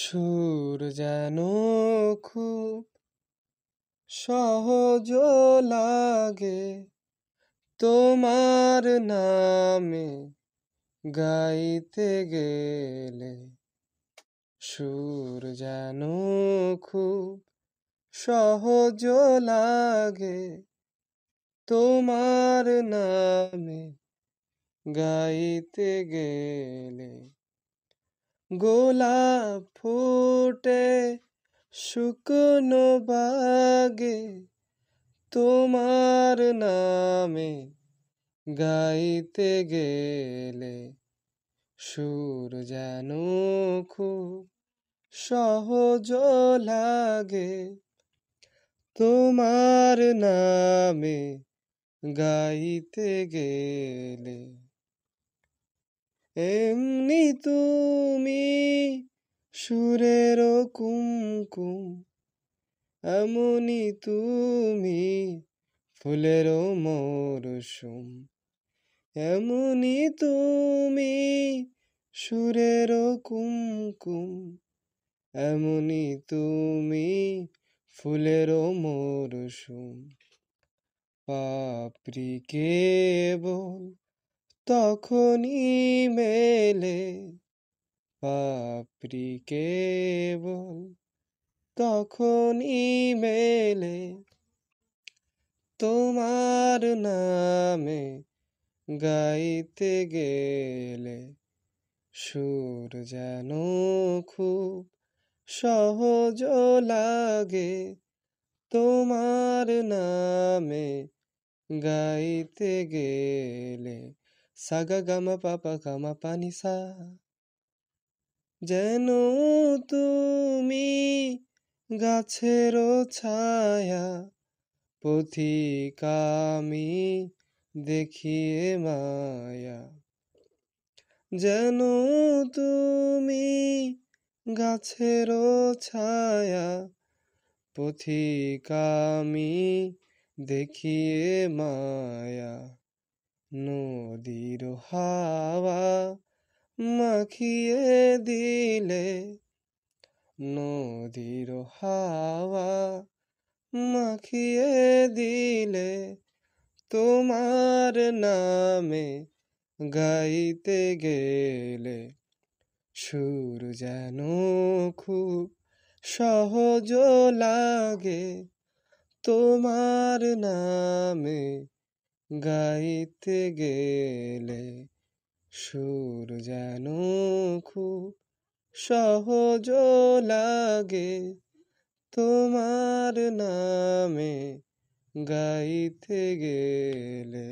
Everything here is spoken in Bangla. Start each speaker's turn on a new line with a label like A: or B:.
A: সুর যেন খুব সহজ লাগে তোমার নামে গাইতে গেলে সুর যেন খুব সহজ লাগে তোমার নামে গাইতে গেলে গোলাপ ফুটে শুকনো বাগে তোমার নামে গাইতে গেলে সুর যেন খুব সহজ লাগে তোমার নামে গাইতে গেলে এমনি তুমি সুরের কুমকুম এমনি তুমি ফুলের মরসুম এমনি তুমি সুরের কুমকুম এমনি তুমি ফুলের মরসুম পাপড়ি কেবল তখনই মেলে পাপড়ি কেবল তখনই মেলে তোমার নামে গাইতে গেলে সুর যেন খুব সহজ লাগে তোমার নামে গাইতে গেলে সাগা গামা পাপা গামা পানি সা যেন তুমি গাছের ছায়া পথিকামি দেখিয়ে মায়া যেন তুমি গাছের ছায়া পথিকামি দেখিয়ে মায়া নদীর হাওয়া মাখিয়ে দিলে নদীর হাওয়া মাখিয়ে দিলে তোমার নামে গাইতে গেলে সুর যেন খুব সহজ লাগে তোমার নামে গাইতে গেলে সুর যেন খুব সহজ লাগে তোমার নামে গাইতে গেলে